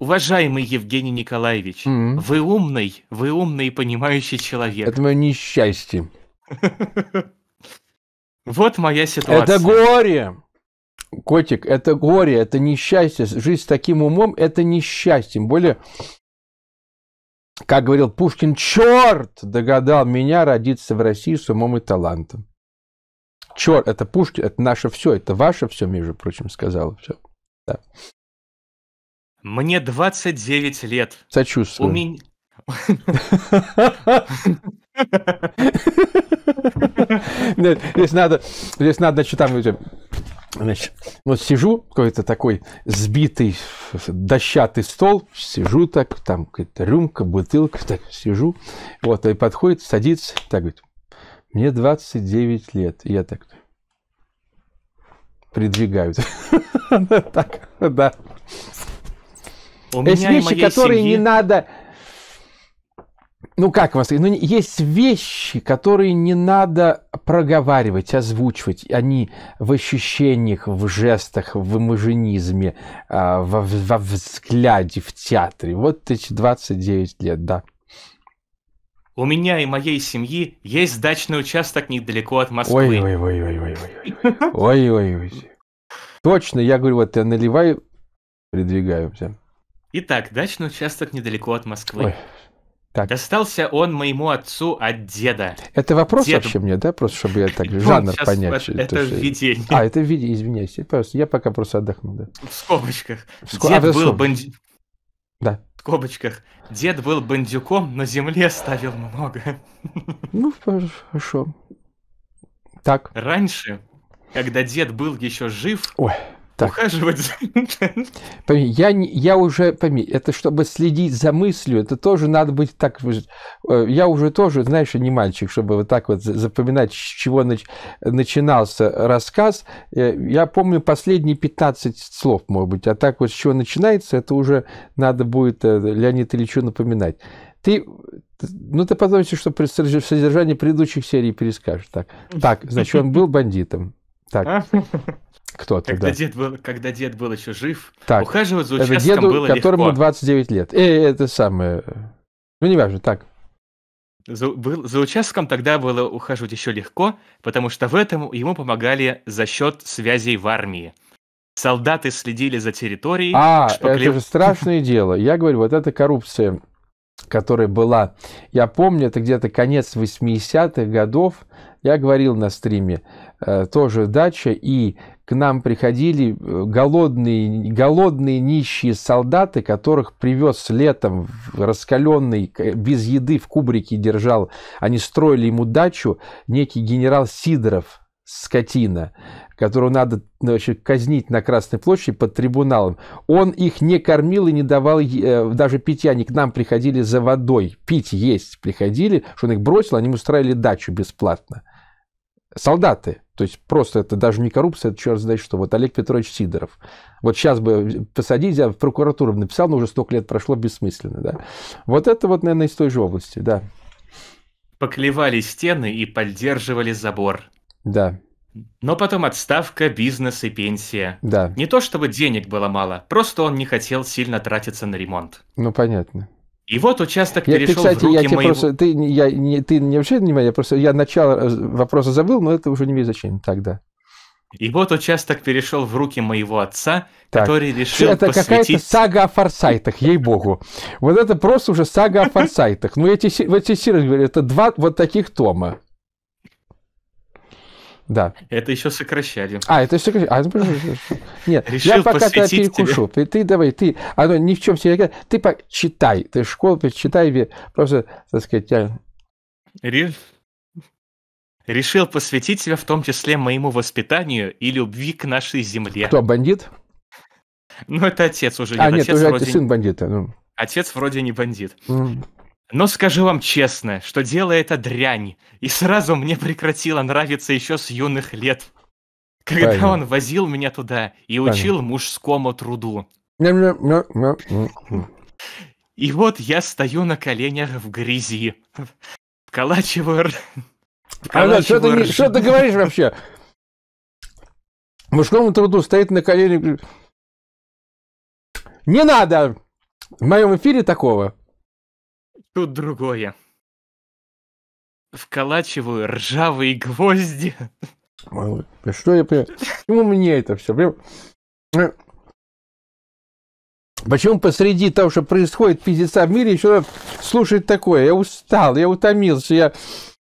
Уважаемый Евгений Николаевич, mm-hmm. вы умный, вы умный и понимающий человек. Это мое несчастье. Вот моя ситуация. Это горе! Котик, это горе, это несчастье. Жизнь с таким умом – это несчастье. более, как говорил Пушкин, черт догадал меня родиться в России с умом и талантом. Черт, это Пушкин, это наше все, это ваше все, между прочим, сказала все. Да. Мне 29 лет. Сочувствую. У меня... Здесь надо, здесь надо, значит, там, значит, вот сижу, какой-то такой сбитый дощатый стол, сижу так, там какая-то рюмка, бутылка, так сижу, вот, и подходит, садится, так говорит, мне 29 лет, и я так придвигают. Так, да. У есть меня вещи, которые семьи... не надо... Ну как вас? Ну, есть вещи, которые не надо проговаривать, озвучивать. Они в ощущениях, в жестах, в имажинизме, а, во, во взгляде, в театре. Вот эти 29 лет, да. У меня и моей семьи есть дачный участок недалеко от Москвы. Ой, ой, ой, ой, ой, ой, ой, ой, ой. Точно, я говорю, вот я наливаю, придвигаю всем. Итак, дачный участок недалеко от Москвы. Ой. Так. Достался он моему отцу от деда. Это вопрос Дед... вообще мне, да? Просто чтобы я так жанр понять. Это введение. А, это введение, извиняюсь. Пожалуйста, я пока просто отдохну, да. В скобочках. В ско... А, дед а, был бандит. Да. В скобочках. Дед был бандюком, но земле ставил много. Ну, хорошо. Так. Раньше, когда дед был еще жив, Ой так. ухаживать. Пойми, я, я уже, пойми, это чтобы следить за мыслью, это тоже надо быть так... Э, я уже тоже, знаешь, не мальчик, чтобы вот так вот запоминать, с чего нач, начинался рассказ. Э, я помню последние 15 слов, может быть, а так вот с чего начинается, это уже надо будет э, Леонид Ильичу напоминать. Ты, ну, ты потом что содержание предыдущих серий перескажешь. Так, так значит, он был бандитом. Так. А? кто-то, когда да. Дед был, когда дед был еще жив, так, ухаживать за участком это деду, было которому легко. 29 лет. Э, э, это самое... Э, ну, неважно, так. За, был, за участком тогда было ухаживать еще легко, потому что в этом ему помогали за счет связей в армии. Солдаты следили за территорией. А, шпаклев... это же страшное дело. Я говорю, вот эта коррупция, которая была, я помню, это где-то конец 80-х годов, я говорил на стриме, Э, тоже дача, и к нам приходили э, голодные, голодные нищие солдаты, которых привез летом раскаленный, без еды в кубрике держал. Они строили ему дачу, некий генерал Сидоров, скотина, которую надо значит, ну, казнить на Красной площади под трибуналом, он их не кормил и не давал э, даже питья. Они к нам приходили за водой, пить, есть приходили, что он их бросил, они устраивали дачу бесплатно солдаты. То есть просто это даже не коррупция, это черт знает что. Вот Олег Петрович Сидоров. Вот сейчас бы посадить, а в прокуратуру написал, но уже столько лет прошло, бессмысленно. Да? Вот это вот, наверное, из той же области, да. Поклевали стены и поддерживали забор. Да. Но потом отставка, бизнес и пенсия. Да. Не то чтобы денег было мало, просто он не хотел сильно тратиться на ремонт. Ну, понятно. И вот участок я, перешел ты, кстати, в руки я моего... просто, ты, я, не, ты не обращай внимания, просто я начало э, вопроса забыл, но это уже не имеет значения тогда. И вот участок перешел в руки моего отца, так. который решил это посвятить... Это какая-то сага о форсайтах, ей-богу. Вот это просто уже сага о форсайтах. Ну, эти, вот эти серии, это два вот таких тома. Да. Это еще сокращали. А, это сокращали. А, ну, нет, Решил я пока тебя перекушу. Тебя. Ты, ты давай, ты, А ну ни в чем себе Ты почитай, ты школу почитай, просто, так сказать, я... Ре... Решил посвятить себя в том числе моему воспитанию и любви к нашей земле. Кто, бандит? Ну, это отец уже. Нет, а, нет, отец уже вроде... сын бандита. Ну. Отец вроде не бандит. Mm. Но скажу вам честно, что дело это дрянь, и сразу мне прекратило нравиться еще с юных лет. Когда Правильно. он возил меня туда и Правильно. учил мужскому труду. И вот я стою на коленях в грязи, вколачиваю... А, что, ты, что ты говоришь вообще? Мужскому труду стоит на коленях... Не надо! В моем эфире такого. Тут другое. Вколачиваю ржавые гвозди. Малыш, что я... Почему мне это все? Э, почему посреди того, что происходит пиздеца в мире, еще слушать такое? Я устал, я утомился, я...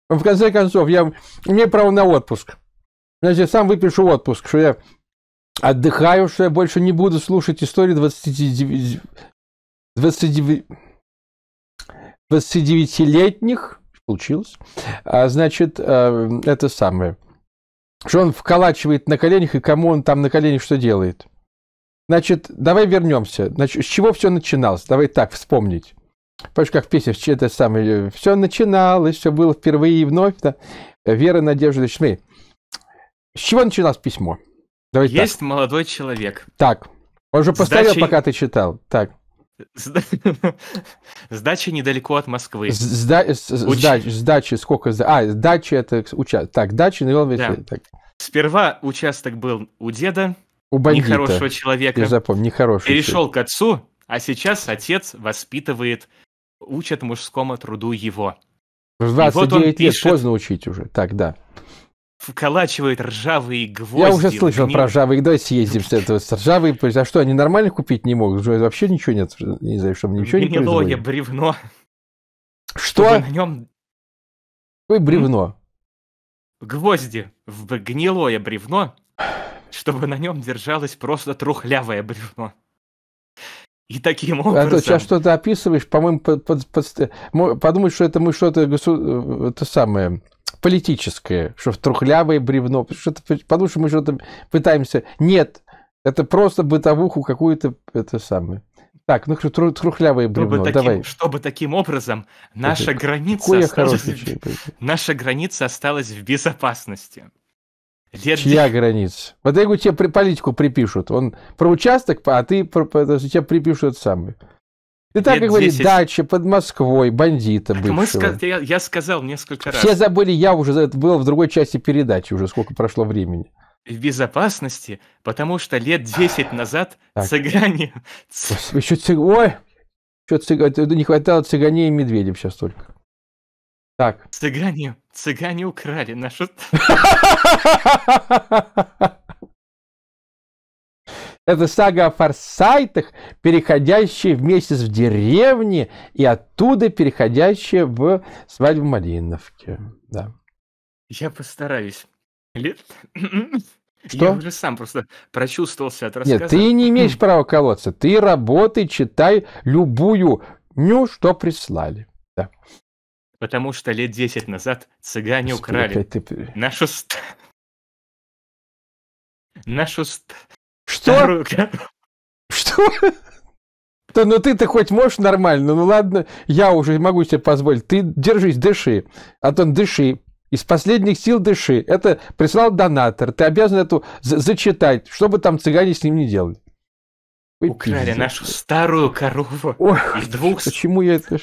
В конце концов, я... мне право на отпуск. Значит, я сам выпишу отпуск, что я отдыхаю, что я больше не буду слушать истории 29... 29... 29-летних, получилось, а, значит, э, это самое, что он вколачивает на коленях, и кому он там на коленях что делает. Значит, давай вернемся. Значит, с чего все начиналось? Давай так вспомнить. Помнишь, как в песне это самое, э, все начиналось, все было впервые и вновь. Да? Вера, надежда, шмей. С чего начиналось письмо? Давай Есть так. молодой человек. Так. Он же постарел, Сдачей... пока ты читал. Так. Сдача недалеко от Москвы. Сда... Сдач... Сдачи сколько? А, дачи это участок. Так, дачи навел весь... Да. Так. Сперва участок был у деда, у бандита. нехорошего человека. Я запомнил, нехороший. Перешел человек. к отцу, а сейчас отец воспитывает, учит мужскому труду его. В 29 вот лет пишет... поздно учить уже. Так, да вколачивает ржавые гвозди. Я уже слышал про ржавые, давай съездим с этого. Ржавые, а что, они нормально купить не могут? Вообще ничего нет, не знаю, чтобы ничего не Гнилое бревно. Что? На нем... Какое бревно? Гвозди в гнилое бревно, чтобы на нем держалось просто трухлявое бревно. И таким образом... А то сейчас что-то описываешь, по-моему, под, под, под, подумаешь, что это мы что-то... Э, это самое политическое, что в трухлявое бревно, что потому что мы что-то пытаемся. Нет, это просто бытовуху какую-то, это самое. Так, ну что, трухлявое бревно, чтобы таким, Чтобы таким образом наша это, граница, осталась, в, наша граница осталась в безопасности. Лет... Чья граница? Вот я говорю, тебе политику припишут. Он про участок, а ты про, это, тебе припишут это самое. Ты так и говоришь, дача под Москвой, бандита бывшего. Мы, я, я сказал несколько раз. Все забыли, я уже это было в другой части передачи, уже сколько прошло времени. В безопасности, потому что лет 10 назад так. цыгане... Еще цыг... Ой, что цыгане... Не хватало цыганей и медведев сейчас только. Так. Цыгане, цыгане украли нашу... Это сага о форсайтах, переходящие в месяц в деревне и оттуда переходящие в свадьбу Малиновки. Да. Я постараюсь. Лет... Что? Я уже сам просто прочувствовался от рассказа. Нет, ты не имеешь права колоться. Ты работай, читай любую ню, что прислали. Да. Потому что лет 10 назад цыгане Господи, украли ты... нашу... Ст... Нашу... Ст... Что? Что? Да ну ты-то хоть можешь нормально, ну ладно, я уже могу себе позволить. Ты держись, дыши. А то дыши. Из последних сил дыши. Это прислал донатор. Ты обязан эту за зачитать, что бы там цыгане с ним не делали. Украли пиздец. нашу старую корову Ой, двух... Почему я это...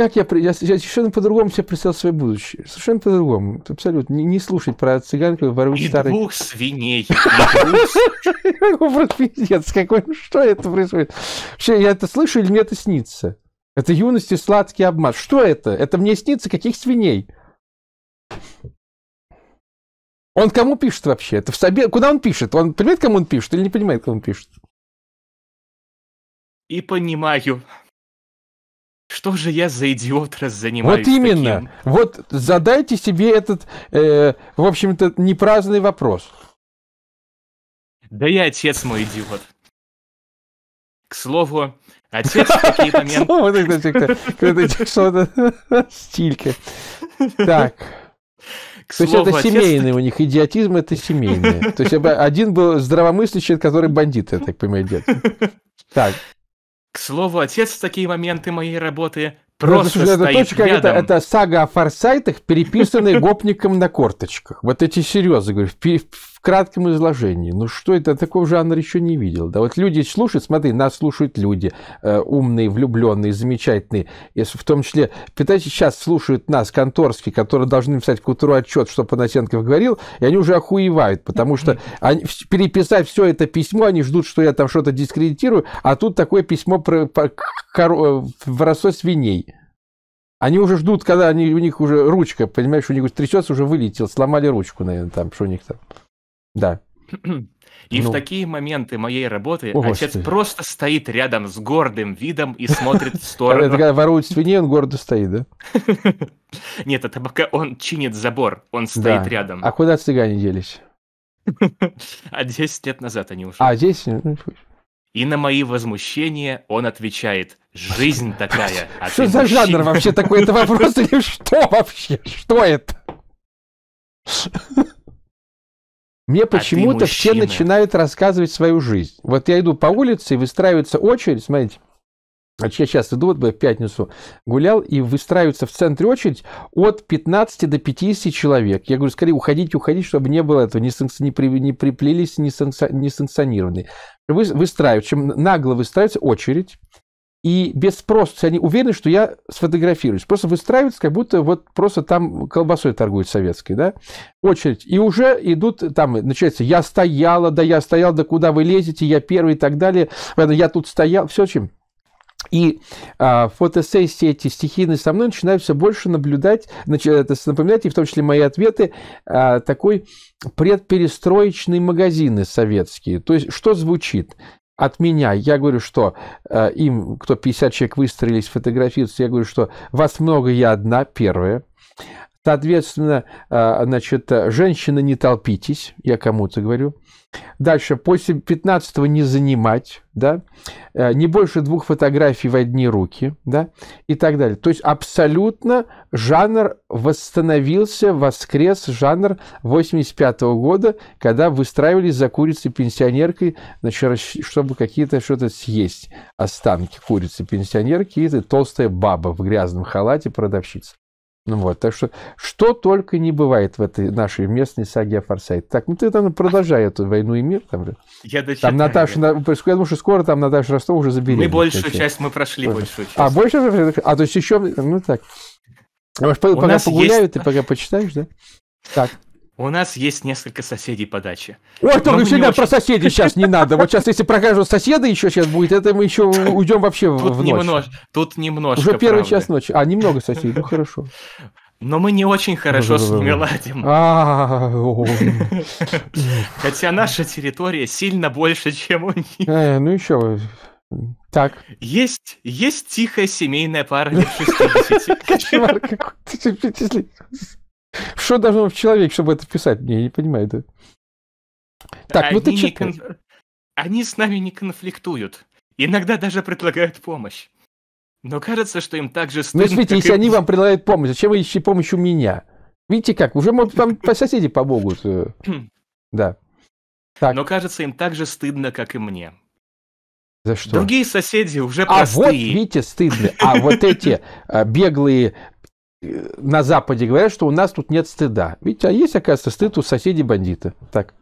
Как я, я, я совершенно по-другому себе представил свое будущее. Совершенно по-другому. Абсолютно. Не, не слушать про цыган, и воруют и старый... двух свиней. Ну, пиздец какой. Ну, что это происходит? Вообще, я это слышу или мне это снится? Это юности сладкий обман. Что это? Это мне снится каких свиней? Он кому пишет вообще? Это в себе... Куда он пишет? Он понимает, кому он пишет или не понимает, кому он пишет? И понимаю. Что же я за идиот раз занимаюсь? Вот именно. Таким? Вот задайте себе этот, э, в общем-то, непраздный вопрос. Да я отец мой идиот. К слову, отец в такие моменты... Что-то стилька. Так. К То есть это семейный у них идиотизм, это семейный. То есть один был здравомыслящий, который бандит, я так понимаю, дед. Так. К слову, отец в такие моменты моей работы ну, просто это, стоит точка, рядом. Это, это сага о форсайтах, переписанная гопником на корточках. Вот эти серьезы, говорю, в, в кратком изложении. Ну что это, такого жанра еще не видел. Да вот люди слушают, смотри, нас слушают люди, э, умные, влюбленные, замечательные. Если, в том числе, представляете, сейчас слушают нас, конторские, которые должны писать кутру отчет, что Панасенков говорил, и они уже охуевают, потому что они, переписать все это письмо, они ждут, что я там что-то дискредитирую, а тут такое письмо про, про, э, в рассос свиней. Они уже ждут, когда они, у них уже ручка, понимаешь, у них трясется, уже вылетел, сломали ручку, наверное, там, что у них там. Да. И ну. в такие моменты моей работы О, отец Господи. просто стоит рядом с гордым видом и смотрит в сторону. Это когда воруют свиней, он гордо стоит, да? Нет, это пока он чинит забор, он стоит рядом. А куда цыгане делись? А 10 лет назад они ушли. А, 10? Ну, и на мои возмущения он отвечает, Жизнь такая. А что за мужчина? жанр вообще такой? Это вопрос или что вообще? Что это? Мне а почему-то а все начинают рассказывать свою жизнь. Вот я иду по улице, и выстраивается очередь, смотрите, я сейчас иду, вот бы в пятницу гулял, и выстраивается в центре очередь от 15 до 50 человек. Я говорю, скорее уходите, уходите, чтобы не было этого, не, санкци... не, при... не приплелись несанкционированные. Вы... Выстраивают, чем нагло выстраивается очередь, и без спроса, они уверены, что я сфотографируюсь. Просто выстраиваются, как будто вот просто там колбасой торгуют советской, да, очередь. И уже идут, там начинается, я стояла, да я стоял, да куда вы лезете, я первый и так далее, я тут стоял, все чем. И а, фотосессии эти стихийные со мной начинают все больше наблюдать, начинают напоминать, и в том числе мои ответы, а, такой предперестроечные магазины советские. То есть, что звучит? от меня. Я говорю, что э, им, кто 50 человек выстроились, фотографируются, я говорю, что вас много, я одна, первая. Соответственно, э, значит, женщина, не толпитесь, я кому-то говорю. Дальше, после 15 не занимать, да, э, не больше двух фотографий в одни руки, да, и так далее. То есть абсолютно жанр восстановился, воскрес жанр 85 -го года, когда выстраивались за курицей пенсионеркой, значит, чтобы какие-то что-то съесть, останки курицы пенсионерки, и это толстая баба в грязном халате продавщица. Ну вот, так что, что только не бывает в этой нашей местной саге о Форсайте. Так, ну ты там продолжай эту «Войну и мир». Там, же. я Там Наташа, я думаю, что скоро там Наташа Ростова уже заберет. Мы большую кстати. часть, мы прошли а, Тоже. большую часть. А, больше? А, то есть еще, ну так. Может, У пока погуляют, есть... ты пока почитаешь, да? Так. У нас есть несколько соседей по даче. Ой, только ну всегда очень... про соседей сейчас не надо. Вот сейчас, если прокажут соседа еще сейчас будет, это мы еще уйдем вообще в ночь. Немнож... Тут немножко, Уже первый час ночи. А, немного соседей, ну хорошо. Но мы не очень хорошо с ними ладим. А, Хотя наша территория сильно больше, чем у них. Э, ну еще, так. Есть, есть тихая семейная пара лет 60. Кошмар какой-то. Что должно быть в человеке, чтобы это писать? Не, я не понимаю это. Так, они ну ты читай. Кон... Они с нами не конфликтуют. Иногда даже предлагают помощь. Но кажется, что им так же ну, стыдно... Ну, смотрите, если и... они вам предлагают помощь, зачем вы ищете помощь у меня? Видите как, уже может, вам по соседи помогут. Да. Так. Но кажется, им так же стыдно, как и мне. За что? Другие соседи уже простые. А вот, видите, стыдно. А вот эти а, беглые на Западе говорят, что у нас тут нет стыда. Ведь а есть, оказывается, стыд у соседей бандиты. Так.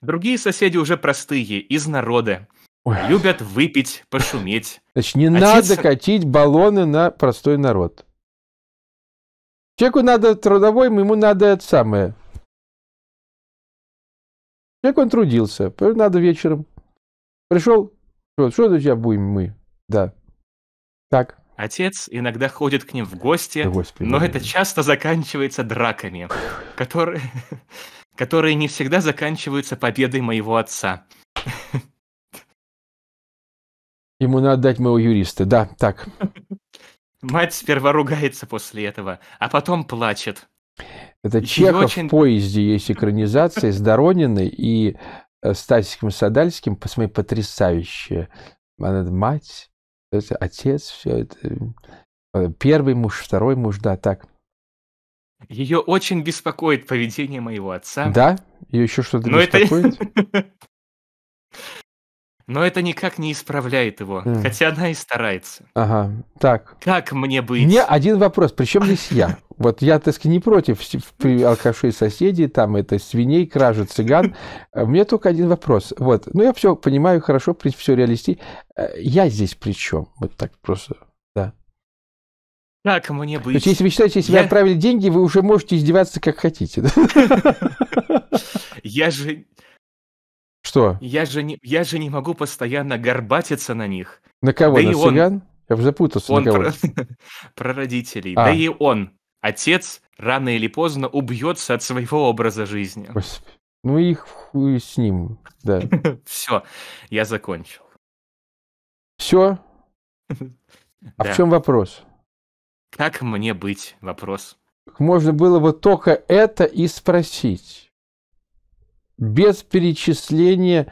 Другие соседи уже простые, из народа. Ой. Любят выпить, пошуметь. Значит, не Отец... надо катить баллоны на простой народ. Человеку надо трудовой, ему надо это самое. Человек он трудился, надо вечером. Пришел, что, что у будем мы? Да. Так. Отец иногда ходит к ним в гости, Господи, но это часто заканчивается драками, которые, которые не всегда заканчиваются победой моего отца. Ему надо дать моего юриста, да, так. Мать сперва ругается после этого, а потом плачет. Это Чехов очень... в поезде есть экранизация э, с Дорониной и Стасиком Садальским, посмотри, потрясающая. Она мать то есть отец, все это, э, первый муж, второй муж, да, так. Ее очень беспокоит поведение моего отца. Да? Ее еще что-то беспокоит? Но это никак не исправляет его, mm. хотя она и старается. Ага, так. Как мне быть? Мне один вопрос, причем здесь я? Вот я, так сказать, не против алкашей соседей, там это свиней, кражи цыган. Э, мне только один вопрос. Вот, ну я все понимаю хорошо, все реалисти. Э, я здесь при чем? Вот так просто, да. Как мне быть? есть, если вы считаете, если я... вы отправили деньги, вы уже можете издеваться как хотите. Я же... Что? Я же не, я же не могу постоянно горбатиться на них. На кого? Да на цыган? Он... Я уже запутался. Он на кого? Про... родителей. А. Да и он, отец, рано или поздно убьется от своего образа жизни. Ну и хуй с ним, да. Все, я закончил. Все? А в чем вопрос? Как мне быть? Вопрос. Можно было бы только это и спросить без перечисления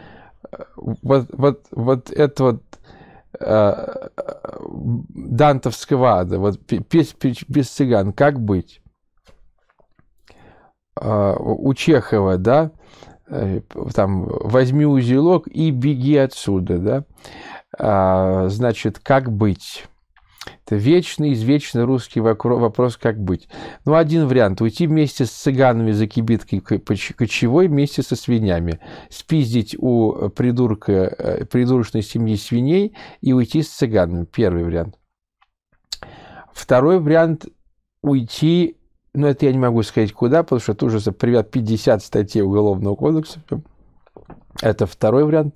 э, вот, вот, вот этого э, дантовского ада, вот без, без цыган, как быть? Э, у Чехова, да, э, там, возьми узелок и беги отсюда, да, э, значит, как быть? Это вечный, извечный русский вопрос, как быть. Ну, один вариант. Уйти вместе с цыганами за кибиткой кочевой, вместе со свинями. Спиздить у э, придурка, э, придурочной семьи свиней и уйти с цыганами. Первый вариант. Второй вариант – уйти, ну, это я не могу сказать куда, потому что это уже привят 50 статей Уголовного кодекса. Это второй вариант.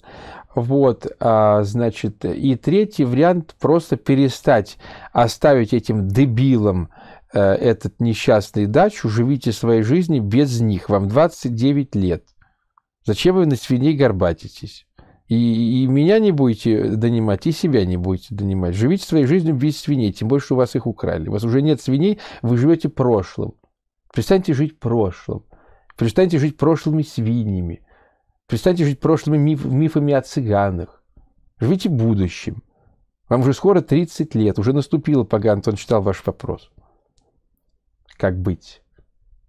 Вот, а, значит, и третий вариант просто перестать, оставить этим дебилам э, этот несчастный дачу, живите своей жизнью без них, вам 29 лет. Зачем вы на свиней горбатитесь? И, и меня не будете донимать, и себя не будете донимать. Живите своей жизнью без свиней, тем больше у вас их украли. У вас уже нет свиней, вы живете прошлым. Перестаньте жить прошлым. Перестаньте жить прошлыми свиньями. Перестаньте жить прошлыми миф, мифами о цыганах. Живите будущим. Вам уже скоро 30 лет. Уже наступило, пока Антон читал ваш вопрос. Как быть?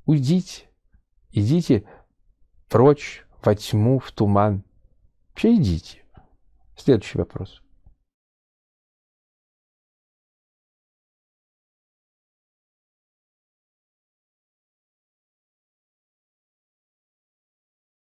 Уйдите. Идите прочь, во тьму, в туман. Вообще идите. Следующий вопрос.